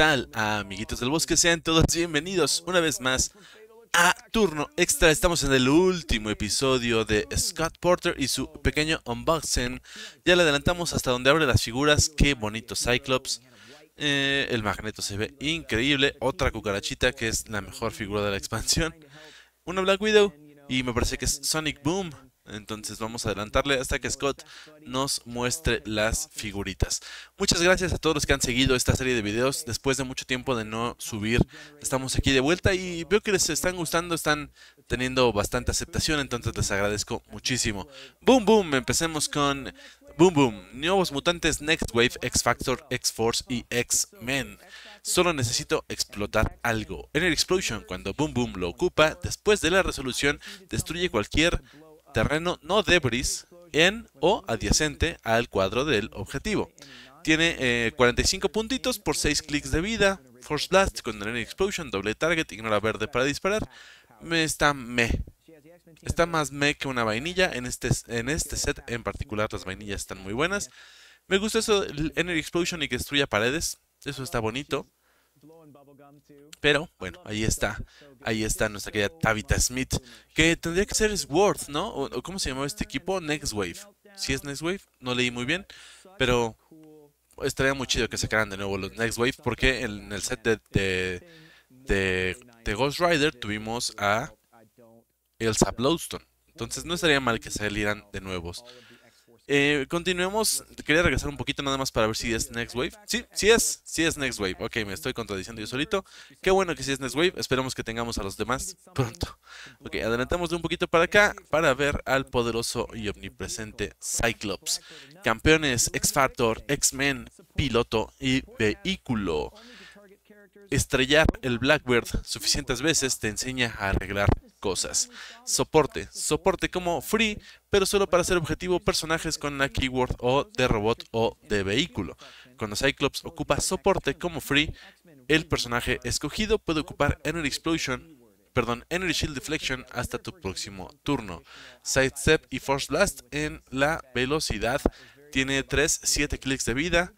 amiguitos del bosque? Sean todos bienvenidos una vez más a Turno Extra. Estamos en el último episodio de Scott Porter y su pequeño unboxing. Ya le adelantamos hasta donde abre las figuras. Qué bonito Cyclops. Eh, el magneto se ve increíble. Otra cucarachita que es la mejor figura de la expansión. Una Black Widow. Y me parece que es Sonic Boom. Entonces vamos a adelantarle hasta que Scott nos muestre las figuritas. Muchas gracias a todos los que han seguido esta serie de videos. Después de mucho tiempo de no subir, estamos aquí de vuelta y veo que les están gustando, están teniendo bastante aceptación, entonces les agradezco muchísimo. Boom, boom, empecemos con Boom, boom, nuevos mutantes Next Wave, X-Factor, X-Force y X-Men. Solo necesito explotar algo. el Explosion, cuando Boom Boom lo ocupa, después de la resolución, destruye cualquier terreno no debris en o adyacente al cuadro del objetivo. Tiene 45 eh, puntitos por 6 clics de vida. Force Blast con energy Explosion, doble target, ignora verde para disparar. Está me. Está más me que una vainilla. En este, en este set en particular las vainillas están muy buenas. Me gusta eso, el Energy Explosion y que destruya paredes. Eso está bonito. Pero, bueno, ahí está. Ahí está nuestra querida Tabitha Smith. Que tendría que ser Sword, ¿no? ¿Cómo se llamaba este equipo? Next Wave. Si es Next Wave, no leí muy bien. Pero estaría muy chido que sacaran de nuevo los Next Wave. Porque en el set de, de, de Ghost Rider tuvimos a Elsa Blowstone. Entonces no estaría mal que salieran de nuevos. Eh, continuemos. Quería regresar un poquito nada más para ver si es Next Wave. Sí, sí es. Sí es Next Wave. Ok, me estoy contradiciendo yo solito. Qué bueno que sí es Next Wave. esperemos que tengamos a los demás pronto. Ok, adelantamos de un poquito para acá para ver al poderoso y omnipresente Cyclops. Campeones, X-Factor, X-Men, piloto y vehículo. Estrellar el Blackbird suficientes veces te enseña a arreglar cosas. Soporte. Soporte como free, pero solo para hacer objetivo personajes con una keyword o de robot o de vehículo. Cuando Cyclops ocupa soporte como free, el personaje escogido puede ocupar Energy Explosion, perdón, Energy Shield Deflection hasta tu próximo turno. Sidestep y Force Blast en la velocidad. Tiene 3, 7 clics de vida.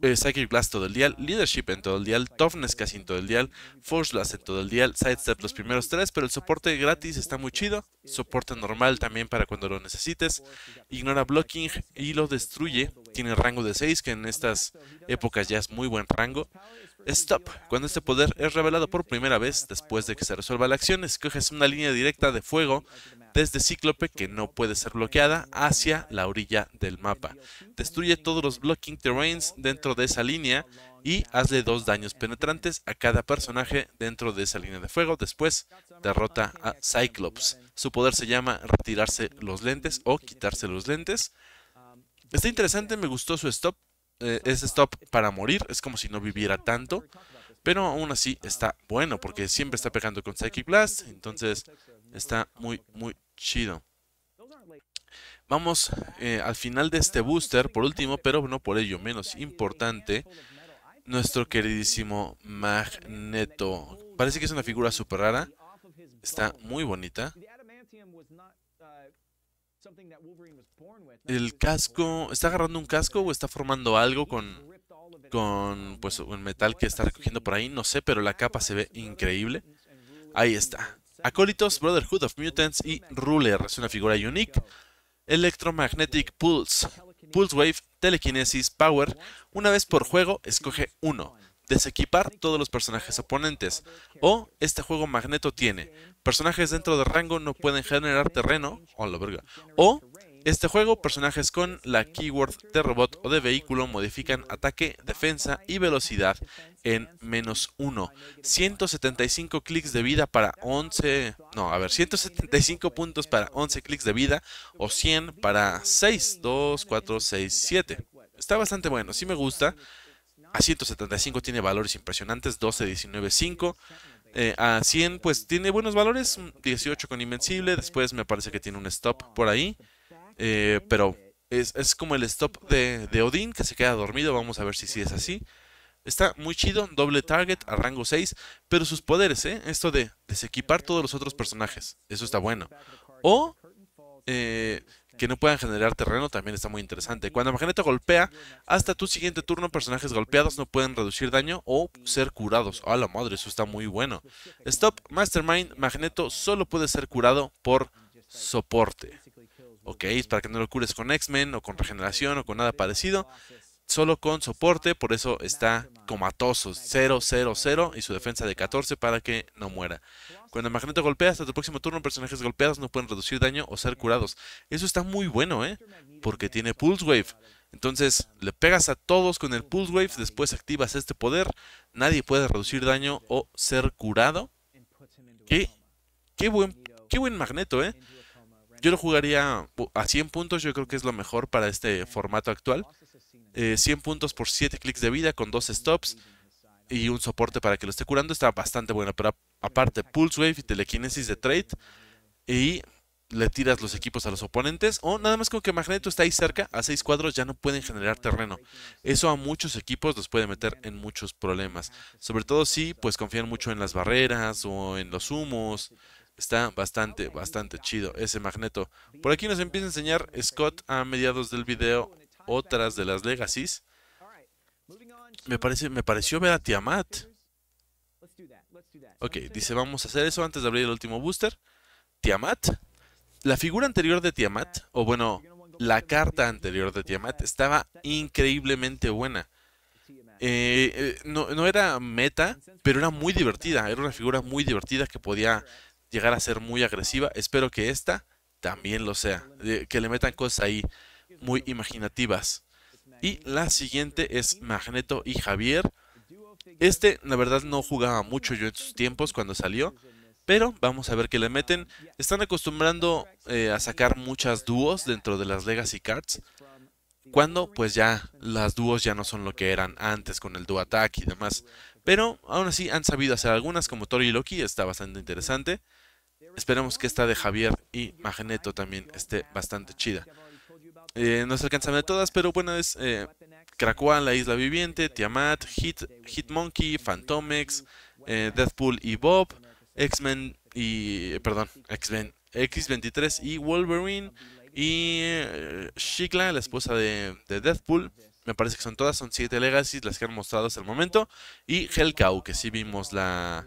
Eh, Psychic Blast todo el día, Leadership en todo el día, Toughness casi en todo el día, Force Blast en todo el día, Sidestep los primeros tres, pero el soporte gratis está muy chido, soporte normal también para cuando lo necesites, ignora blocking y lo destruye, tiene rango de 6 que en estas épocas ya es muy buen rango, Stop. Cuando este poder es revelado por primera vez después de que se resuelva la acción, escoges una línea directa de fuego desde Cíclope que no puede ser bloqueada hacia la orilla del mapa. Destruye todos los blocking terrains dentro de esa línea y hazle dos daños penetrantes a cada personaje dentro de esa línea de fuego. Después derrota a Cyclops. Su poder se llama retirarse los lentes o quitarse los lentes. Está interesante, me gustó su stop, eh, es stop para morir, es como si no viviera tanto. Pero aún así está bueno, porque siempre está pegando con Psychic Blast, entonces está muy, muy chido. Vamos eh, al final de este booster, por último, pero no por ello menos importante, nuestro queridísimo Magneto. Parece que es una figura súper rara, está muy bonita. El casco, ¿está agarrando un casco o está formando algo con con pues un metal que está recogiendo por ahí? No sé, pero la capa se ve increíble. Ahí está. Acólitos, Brotherhood of Mutants y Ruler es una figura unique. Electromagnetic Pulse, Pulse Wave, Telekinesis, Power. Una vez por juego, escoge uno desequipar todos los personajes oponentes. O este juego Magneto tiene, personajes dentro de rango no pueden generar terreno, o este juego, personajes con la keyword de robot o de vehículo modifican ataque, defensa y velocidad en menos 1. 175 clics de vida para 11... No, a ver, 175 puntos para 11 clics de vida o 100 para 6, 2, 4, 6, 7. Está bastante bueno, sí me gusta a 175 tiene valores impresionantes, 12, 19, 5. a 100 pues tiene buenos valores, 18 mm, con Invencible, después me parece que tiene un stop por ahí, eh, pero es, como el stop de, de Odín que se queda dormido, vamos a ver si es así. Está muy chido, doble target a rango 6, pero sus poderes, ¿eh? Esto de desequipar todos los otros personajes, eso está bueno. O que no puedan generar terreno también está muy interesante. Cuando Magneto golpea, hasta tu siguiente turno personajes golpeados no pueden reducir daño o ser curados. A la madre, eso está muy bueno. Stop, Mastermind, Magneto solo puede ser curado por soporte. Ok, para que no lo cures con X-Men o con regeneración o con nada parecido solo con soporte, por eso está comatoso, 0-0-0 y su defensa de 14 para que no muera. Cuando el Magneto golpea hasta tu próximo turno, personajes golpeados no pueden reducir daño o ser curados. Eso está muy bueno, ¿eh? Porque tiene Pulse Wave. Entonces, le pegas a todos con el Pulse Wave, después activas este poder, nadie puede reducir daño o ser curado. Qué, qué buen, qué buen Magneto, ¿eh? Yo lo jugaría a 100 puntos, yo creo que es lo mejor para este formato actual. 100 eh, puntos por 7 clics de vida con 2 stops y un soporte para que lo esté curando. Está bastante bueno. pero aparte Pulse Wave y telequinesis de trade y le tiras los equipos a los oponentes o nada más con que Magneto está ahí cerca, a 6 cuadros ya no pueden generar terreno. Eso a muchos equipos los puede meter en muchos problemas, sobre todo si pues confían mucho en las barreras o en los humos. Está bastante, bastante chido ese Magneto. Por aquí nos empieza a enseñar Scott a mediados del video otras de las legacies. Me, parece, me pareció ver a Tiamat. Ok, dice, vamos a hacer eso antes de abrir el último booster. Tiamat. La figura anterior de Tiamat, o bueno, la carta anterior de Tiamat, estaba increíblemente buena. Eh, eh, no, era meta, pero era muy divertida. Era una figura muy divertida que podía llegar a ser muy agresiva. Espero que esta también lo sea. que le metan cosas ahí muy imaginativas. Y la siguiente es Magneto y Javier. Este, la verdad, no jugaba mucho yo en sus tiempos cuando salió, pero vamos a ver qué le meten. Están acostumbrando eh, a sacar muchas dúos dentro de las Legacy Cards, cuando pues ya las dúos ya no son lo que eran antes con el Duo Attack y demás. Pero aún así han sabido hacer algunas, como Tori y Loki, está bastante interesante. Esperemos que esta de Javier y Magneto también esté bastante chida. Eh, no se alcanzan de todas, pero bueno, es eh, La Isla Viviente, Tiamat, Hit, Hitmonkey, Phantomex, eh, Deathpool y Bob, X-Men y. Eh, perdón, X-Men. X23 y Wolverine y eh, Shikla, la esposa de, Deathpool. Me parece que son todas, son 7 Legacies las que han mostrado hasta el momento. Y Hellcow, que sí vimos la,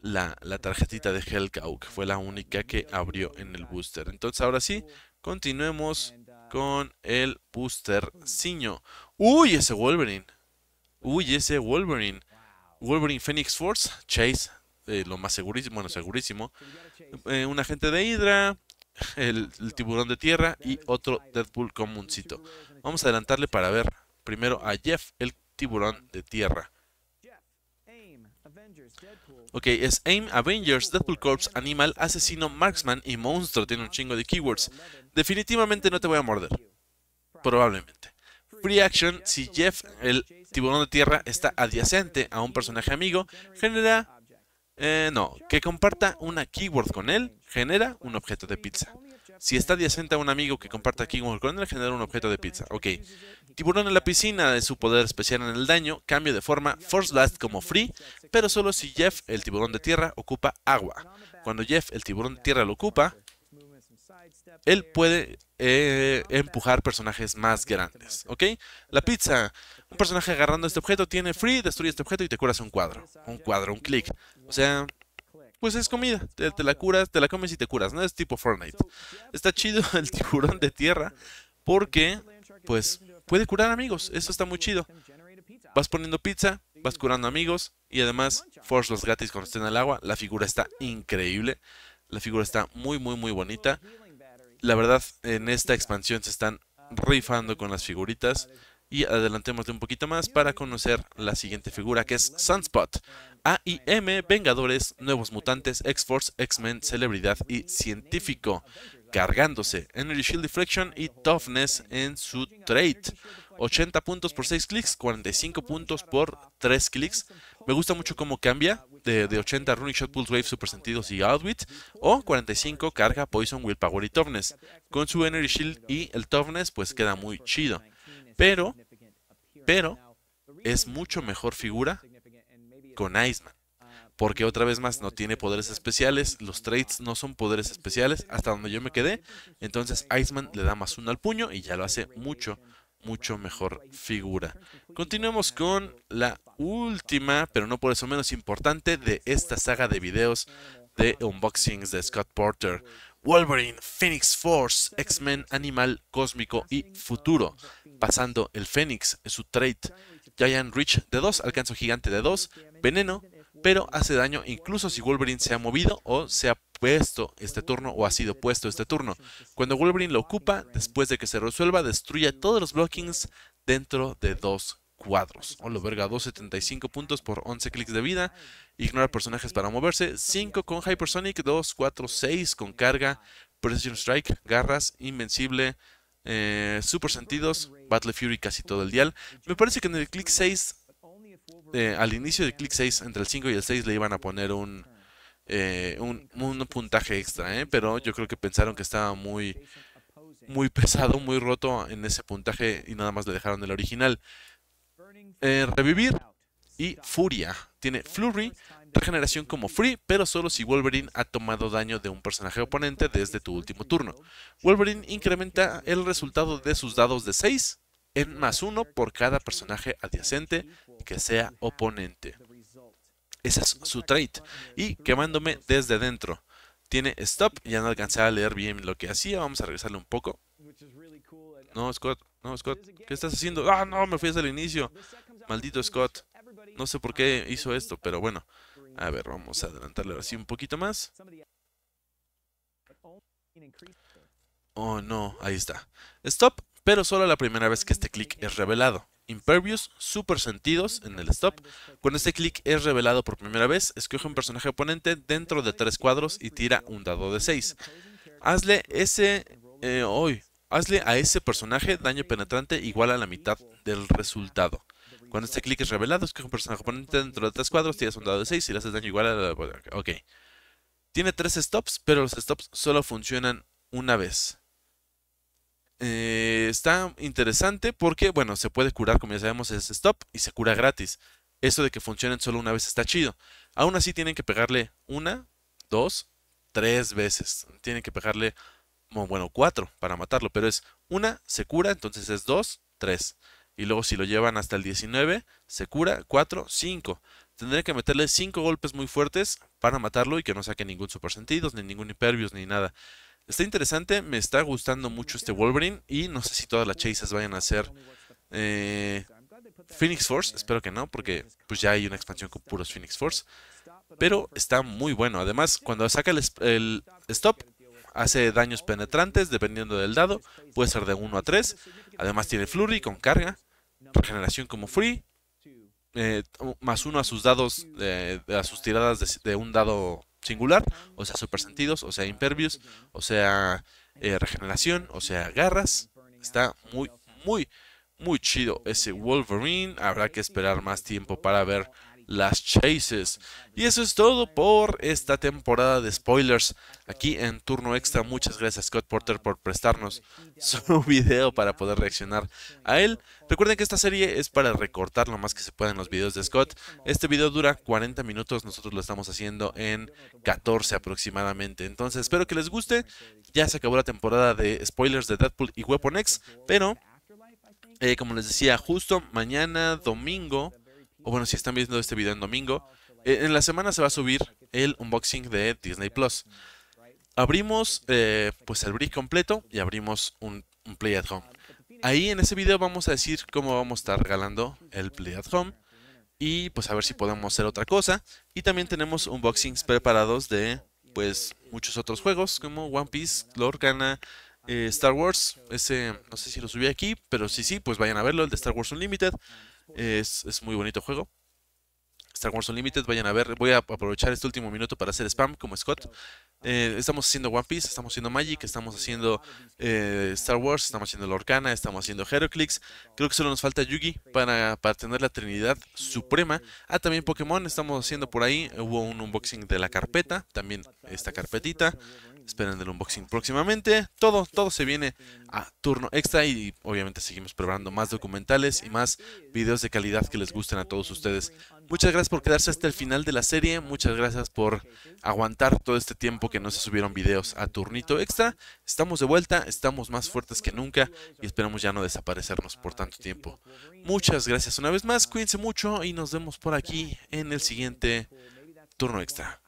la, la tarjetita de Hellcow, que fue la única que abrió en el booster. Entonces ahora sí, continuemos con el booster Ciño. ¡Uy, ese Wolverine! ¡Uy, ese Wolverine! Wolverine Phoenix Force, Chase, eh, lo más segurísimo, bueno, segurísimo. Eh, un agente de Hydra, el, el, tiburón de tierra y otro Deadpool comúncito. Vamos a adelantarle para ver primero a Jeff, el tiburón de tierra. Ok, es AIM, Avengers, Deadpool Corps, Animal, Asesino, Marksman y Monstruo. Tiene un chingo de keywords. Definitivamente no te voy a morder. Probablemente. Free Action, si Jeff, el tiburón de tierra, está adyacente a un personaje amigo, genera... Eh, no, que comparta una keyword con él, genera un objeto de pizza. Si está adyacente a un amigo que comparte aquí con él genera un objeto de pizza. Ok. Tiburón en la piscina de su poder especial en el daño, cambio de forma, Force Blast como free, pero solo si Jeff, el tiburón de tierra, ocupa agua. Cuando Jeff, el tiburón de tierra, lo ocupa, él puede eh, empujar personajes más grandes, ¿ok? La pizza, un personaje agarrando este objeto tiene free, destruye este objeto y te curas un cuadro, un cuadro, un clic. O sea, pues es comida. Te, la curas, te la comes y te curas, ¿no? Es tipo Fortnite. Está chido el tiburón de tierra porque, pues, puede curar amigos. Eso está muy chido. Vas poniendo pizza, vas curando amigos y además Force los gratis cuando estén al agua. La figura está increíble. La figura está muy, muy, muy bonita. La verdad, en esta expansión se están rifando con las figuritas y de un poquito más para conocer la siguiente figura que es Sunspot. AIM, Vengadores, Nuevos Mutantes, X-Force, X-Men, Celebridad y Científico, cargándose Energy Shield Deflection y Toughness en su trade. 80 puntos por 6 clics, 45 puntos por 3 clics. Me gusta mucho cómo cambia de, 80 Running Shot, Pulse Wave, Super Sentidos y Outwit, o 45 carga Poison, Willpower y Toughness. Con su Energy Shield y el Toughness, pues queda muy chido. Pero, pero es mucho mejor figura con Iceman. Uh, porque otra vez más no tiene poderes especiales, los traits no son poderes especiales, hasta donde yo me quedé. Entonces Iceman le da más uno al puño y ya lo hace mucho, mucho mejor figura. Continuemos con la última, pero no por eso menos importante, de esta saga de videos de unboxings de Scott Porter. Wolverine, Phoenix Force, X-Men, Animal, Cósmico y Futuro. Pasando el Phoenix, su trait, Giant Reach de 2, alcanzo gigante de 2, veneno, pero hace daño incluso si Wolverine se ha movido o se ha puesto este turno o ha sido puesto este turno. Cuando Wolverine lo ocupa, después de que se resuelva, destruye todos los blockings dentro de dos cuadros. o lo verga, 275 puntos por 11 clics de vida. Ignora personajes para moverse. 5 con Hypersonic, 2, 4, 6 con carga. Precision Strike, garras, invencible, eh, super sentidos, Battle Fury casi todo el dial. Me parece que en el click 6, eh, al inicio del click 6, entre el 5 y el 6 le iban a poner un, eh, un, puntaje extra, ¿eh? pero yo creo que pensaron que estaba muy, muy pesado, muy roto en ese puntaje y nada más le dejaron el original. Eh, revivir y Furia. Tiene Flurry, regeneración como Free, pero solo si Wolverine ha tomado daño de un personaje oponente desde tu último turno. Wolverine incrementa el resultado de sus dados de 6 en más 1 por cada personaje adyacente que sea oponente. Ese es su trait. Y quemándome desde dentro. Tiene stop, ya no alcancé a leer bien lo que hacía, vamos a regresarle un poco. No, Scott, no, Scott, ¿qué estás haciendo? Ah, no, me fui desde el inicio. Maldito Scott. No sé por qué hizo esto, pero bueno. A ver, vamos a adelantarle así un poquito más. Oh, no, ahí está. Stop, pero solo la primera vez que este clic es revelado. Impervious, super sentidos en el stop. Cuando este clic es revelado por primera vez, escoge un personaje oponente dentro de tres cuadros y tira un dado de seis. Hazle ese... Eh, hoy Hazle a ese personaje daño penetrante igual a la mitad del resultado. Cuando este clic es revelado, es que un personaje oponente dentro de tres cuadros, tiras un dado de 6 y le haces daño igual a la... Ok. Tiene tres stops, pero los stops solo funcionan una vez. Eh, está interesante porque, bueno, se puede curar, como ya sabemos, es stop y se cura gratis. Eso de que funcionen solo una vez está chido. Aún así tienen que pegarle una, dos, tres veces. Tienen que pegarle bueno, cuatro para matarlo, pero es una, se cura, entonces es dos, tres. Y luego si lo llevan hasta el 19, se cura, cuatro, cinco. Tendré que meterle cinco golpes muy fuertes para matarlo y que no saque ningún super sentidos, ni ningún hiperbios ni nada. Está interesante, me está gustando mucho este Wolverine y no sé si todas las chases vayan a ser eh, Phoenix Force, espero que no, porque pues ya hay una expansión con puros Phoenix Force. Pero está muy bueno. Además, cuando saca el stop, Hace daños penetrantes dependiendo del dado, puede ser de 1 a 3. Además tiene flurry con carga, regeneración como free, eh, más uno a sus dados, de eh, a sus tiradas de, un dado singular, o sea, super sentidos, o sea, impervious, o sea, eh, regeneración, o sea, garras. Está muy, muy, muy chido ese Wolverine. Habrá que esperar más tiempo para ver las chases. Y eso es todo por esta temporada de spoilers aquí en Turno Extra. Muchas gracias Scott Porter por prestarnos su video para poder reaccionar a él. Recuerden que esta serie es para recortar lo más que se pueda en los videos de Scott. Este video dura 40 minutos, nosotros lo estamos haciendo en 14 aproximadamente. Entonces espero que les guste. Ya se acabó la temporada de spoilers de Deadpool y Weapon X, pero... Eh, como les decía, justo mañana domingo o bueno, si están viendo este video en domingo, eh, en la semana se va a subir el unboxing de Disney Plus. Abrimos eh, pues el brick completo y abrimos un, Play at Home. Ahí en ese video vamos a decir cómo vamos a estar regalando el Play at Home y pues a ver si podemos hacer otra cosa. Y también tenemos unboxings preparados de pues muchos otros juegos como One Piece, Lord the eh, Star Wars. Ese no sé si lo subí aquí, pero si sí, pues vayan a verlo, el de Star Wars Unlimited. Es, muy bonito juego. Star Wars Unlimited, vayan a ver. Voy a aprovechar este último minuto para hacer spam como Scott. Eh, estamos haciendo One Piece, estamos haciendo Magic, estamos haciendo eh, Star Wars, estamos haciendo Lorcana, estamos haciendo Heroclix. Creo que solo nos falta Yugi para, para tener la Trinidad Suprema. Ah, también Pokémon estamos haciendo por ahí. Hubo un unboxing de la carpeta, también esta carpetita. Esperen el unboxing próximamente. Todo, todo se viene a turno extra y obviamente seguimos preparando más documentales y más videos de calidad que les gusten a todos ustedes. Muchas gracias por quedarse hasta el final de la serie. Muchas gracias por aguantar todo este tiempo que no se subieron videos a turnito extra. Estamos de vuelta, estamos más fuertes que nunca y esperamos ya no desaparecernos por tanto tiempo. Muchas gracias una vez más, cuídense mucho y nos vemos por aquí en el siguiente turno extra.